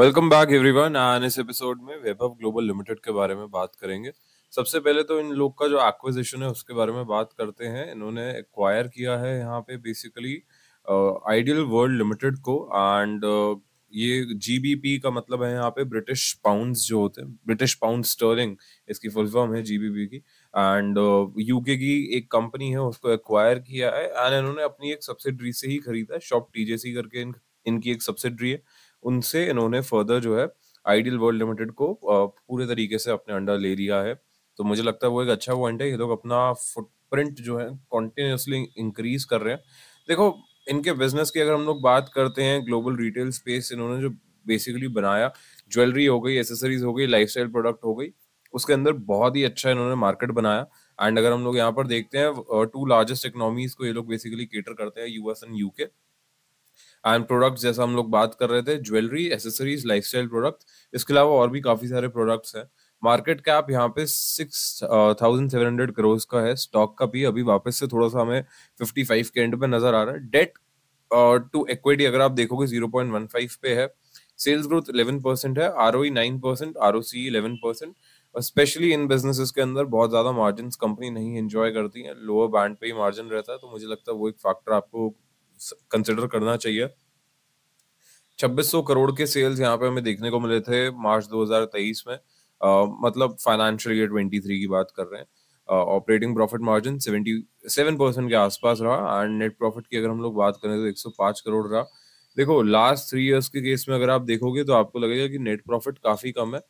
welcome back everyone आने इस episode में वैभव ग्लोबल लिमिटेड के बारे में बात करेंगे सबसे पहले तो इन लोग का जो एक्विजिशन है उसके बारे में बात करते हैं इन्होंने एक्वायर किया है यहाँ पे बेसिकली आइडियल वर्ल्ड लिमिटेड को एंड uh, ये जीबीपी का मतलब है यहाँ पे ब्रिटिश पाउंड जो होते हैं ब्रिटिश पाउंड स्टर्लिंग इसकी फुल फॉर्म है जीबीपी की एंड यूके uh, की एक कंपनी है उसको एक्वायर किया है एंड इन्होंने अपनी एक सब्सिडरी से ही खरीदा है शॉप टीजेसी करके इन, इनकी एक सब्सिडरी है उनसे इन्होंने फर्दर जो है आइडियल वर्ल्ड लिमिटेड को पूरे तरीके से अपने अंडर ले लिया है तो मुझे लगता है वो एक अच्छा पॉइंट है ये लोग अपना फुटप्रिंट जो है कॉन्टिन्यूसली इंक्रीज कर रहे हैं देखो इनके बिजनेस की अगर हम लोग बात करते हैं ग्लोबल रिटेल स्पेस इन्होंने जो बेसिकली बनाया ज्वेलरी हो गई एसेसरीज हो गई लाइफ प्रोडक्ट हो गई उसके अंदर बहुत ही अच्छा इन्होंने मार्केट बनाया एंड अगर हम लोग यहाँ पर देखते हैं टू लार्जेस्ट इकोनॉमीज को ये लोग बेसिकली केटर करते हैं US and UK and products जैसा हम लोग बात कर रहे थे ज्वेलरी एसेसरीज लाइफस्टाइल प्रोडक्ट इसके अलावा और भी काफी सारे प्रोडक्ट्स हैं मार्केट कैप यहाँ पे six thousand seven hundred crore का है स्टॉक का भी अभी वापस से थोड़ा सा हमें फिफ्टी फाइव के एंड पे नजर आ रहा है डेट टू इक्विटी अगर आप देखोगे जीरो पॉइंट वन फाइव पे है सेल्स ग्रोथ इलेवन परसेंट है R O nine percent R O C eleven percent specially इन बिजनेस के अंदर बहुत ज्यादा मार्जिन कंपनी नहीं एंजॉय करती है लोअर बैंड पे ही मार्जिन रहता है तो मुझे लगता है वो एक फैक्टर आपको कंसिडर करना चाहिए 2600 करोड़ के सेल्स यहाँ पे हमें देखने को मिले थे मार्च 2023 में आ, मतलब फाइनेंशियल ईयर 23 की बात कर रहे हैं ऑपरेटिंग प्रॉफिट मार्जिन 77 परसेंट के आसपास रहा एंड नेट प्रॉफिट की अगर हम लोग बात करें तो 105 करोड़ रहा देखो लास्ट थ्री इयर्स के केस में अगर आप देखोगे तो आपको लगेगा कि नेट प्रॉफिट काफी कम है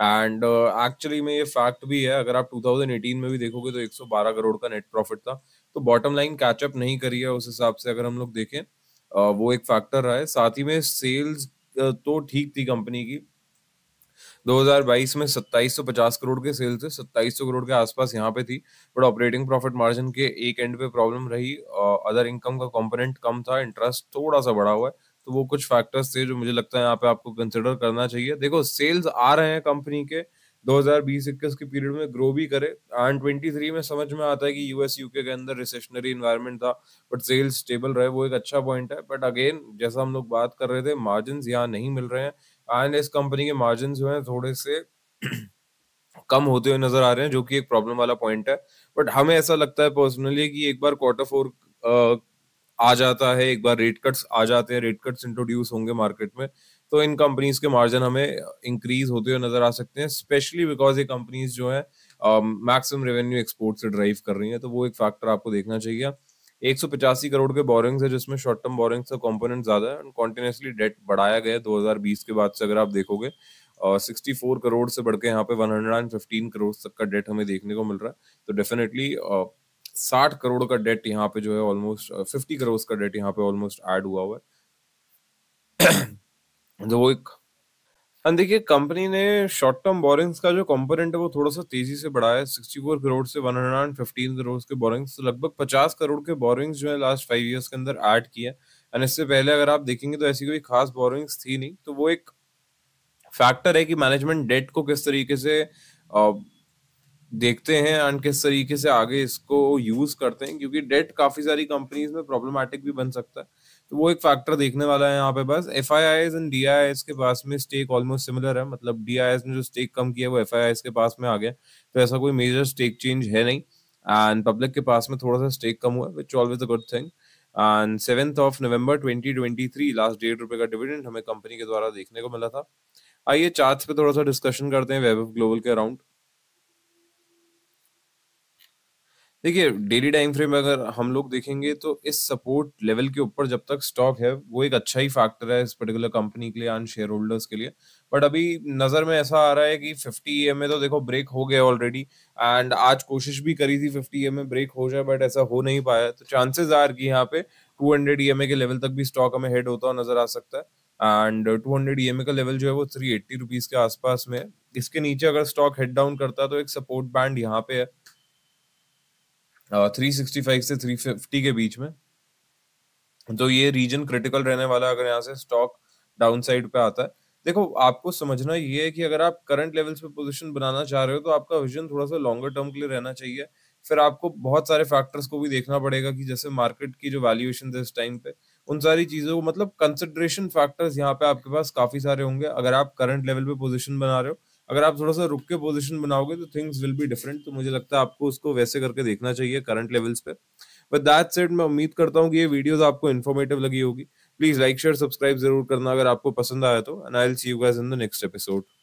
एंड एक्चुअली में ये फैक्ट भी है अगर आप 2018 में भी देखोगे तो 112 करोड़ का नेट प्रॉफिट था तो बॉटम लाइन कैचअप नहीं करी है उस हिसाब से अगर हम लोग देखें वो एक फैक्टर रहा है साथ ही में सेल्स तो ठीक थी कंपनी की 2022 में 2750 करोड़ के सेल्स थे 2700 करोड़ के आसपास यहाँ पे थी बट ऑपरेटिंग प्रॉफिट मार्जिन के एक एंड पे प्रॉब्लम रही अदर इनकम का कंपोनेंट कम था इंटरेस्ट थोड़ा सा बढ़ा हुआ है तो वो कुछ फैक्टर्स थे जो मुझे लगता है यहाँ पे आपको कंसिडर करना चाहिए देखो सेल्स आ रहे हैं कंपनी के 2020-21 के पीरियड में ग्रो भी करे एंड 23 में समझ में आता है कि यूएस यूके के अंदर रिसेशनरी इन्वायरमेंट था बट सेल्स स्टेबल रहे वो एक अच्छा पॉइंट है बट अगेन जैसा हम लोग बात कर रहे थे मार्जिन यहाँ नहीं मिल रहे हैं एंड इस कंपनी के मार्जिन जो है थोड़े से कम होते हुए नजर आ रहे हैं जो कि एक प्रॉब्लम वाला पॉइंट है बट हमें ऐसा लगता है पर्सनली कि एक बार क्वार्टर फोर आ जाता है एक बार रेट कट्स आ जाते हैं रेट कट्स इंट्रोड्यूस होंगे मार्केट में तो इन कंपनीज के मार्जिन हमें इंक्रीज होते हुए नजर आ सकते हैं स्पेशली बिकॉज ये कंपनीज जो है मैक्सिमम रेवेन्यू एक्सपोर्ट से ड्राइव कर रही है तो वो एक फैक्टर आपको देखना चाहिए एक करोड़ के बोरिंग्स है जिसमें शॉर्ट टर्म बोरिंग्स का कॉम्पोनेट ज्यादा है कॉन्टिन्यूसली डेट बढ़ाया गया है बीस के बाद से अगर आप देखोगे सिक्सटी uh, करोड़ से बढ़ के यहाँ पे 115 करोड़ तक का डेट हमें देखने को मिल रहा है तो डेफिनेटली uh, साठ करोड़ का डेट यहाँ पे जो है ऑलमोस्ट फिफ्टी करोड़ का डेट यहाँ पे ऑलमोस्ट ऐड हुआ हुआ है जो तो वो एक हाँ, देखिए कंपनी ने शॉर्ट टर्म बोरिंग्स का जो कंपोनेंट है वो थोड़ा सा तेजी से बढ़ाया है फोर करोड़ से वन हंड्रेड फिफ्टीन करोड़ के बोरिंग्स तो लगभग पचास करोड़ के बोरिंग्स जो है लास्ट फाइव इयर्स के अंदर ऐड किया एंड इससे पहले अगर आप देखेंगे तो ऐसी कोई खास बोरिंग्स थी नहीं तो वो एक फैक्टर है कि मैनेजमेंट डेट को किस तरीके से देखते हैं एंड किस तरीके से आगे इसको यूज करते हैं क्योंकि डेट काफी सारी कंपनीज में प्रॉब्लमेटिक भी बन सकता है तो वो एक फैक्टर देखने वाला है यहाँ पे बस F I I S and D I S के पास में स्टेक ऑलमोस्ट सिमिलर है मतलब डी आई एस ने जो स्टेक कम किया वो एफ आई आई एस के पास में आ गया तो ऐसा कोई मेजर स्टेक चेंज है नहीं एंड पब्लिक के पास में थोड़ा सा स्टेक कम हुआ which always a good thing and seventh of November 2023 last डेढ़ रुपए का डिविडेंड हमें कंपनी के द्वारा देखने को मिला था आइए चार्ट पे थोड़ा सा डिस्कशन करते हैं वेब ऑफ ग्लोबल के अराउंड देखिए डेली टाइम फ्रेम में अगर हम लोग देखेंगे तो इस सपोर्ट लेवल के ऊपर जब तक स्टॉक है वो एक अच्छा ही फैक्टर है इस पर्टिकुलर कंपनी के लिए एंड शेयर होल्डर्स के लिए बट अभी नजर में ऐसा आ रहा है कि 50 ई में तो देखो ब्रेक हो गया ऑलरेडी एंड आज कोशिश भी करी थी 50 ई में ब्रेक हो जाए बट ऐसा हो नहीं पाया तो चांसेस आ रही यहाँ पे हंड्रेड ई के लेवल तक भी स्टॉक हमें हेड होता हुआ नजर आ सकता है एंड हंड्रेड ई का लेवल जो है वो एट्टी रुपीज के आसपास में इसके नीचे अगर स्टॉक हेड डाउन करता है तो एक सपोर्ट बैंड यहाँ पे है थ्री सिक्सटी फाइव से थ्री फिफ्टी के बीच में तो ये रीजन क्रिटिकल रहने वाला अगर यहाँ से स्टॉक डाउन साइड पे आता है देखो आपको समझना ये है कि अगर आप करंट लेवल्स पे पोजीशन बनाना चाह रहे हो तो आपका विजन थोड़ा सा लॉन्गर टर्म के लिए रहना चाहिए फिर आपको बहुत सारे फैक्टर्स को भी देखना पड़ेगा कि जैसे मार्केट की जो वैल्यूएशन है इस टाइम पे उन सारी चीजों को मतलब कंसिडरेशन फैक्टर्स यहाँ पे आपके पास काफी सारे होंगे अगर आप करंट लेवल पे पोजिशन बना रहे हो अगर आप थोड़ा सा रुक के पोजिशन बनाओगे तो थिंग्स विल बी डिफरेंट तो मुझे लगता है आपको उसको वैसे करके देखना चाहिए करंट लेवल्स पे बट दैट सेट मैं उम्मीद करता हूँ कि ये वीडियोज आपको इन्फॉर्मेटिव लगी होगी प्लीज लाइक शेयर सब्सक्राइब जरूर करना अगर आपको पसंद आया तो and I will see you guys in the next episode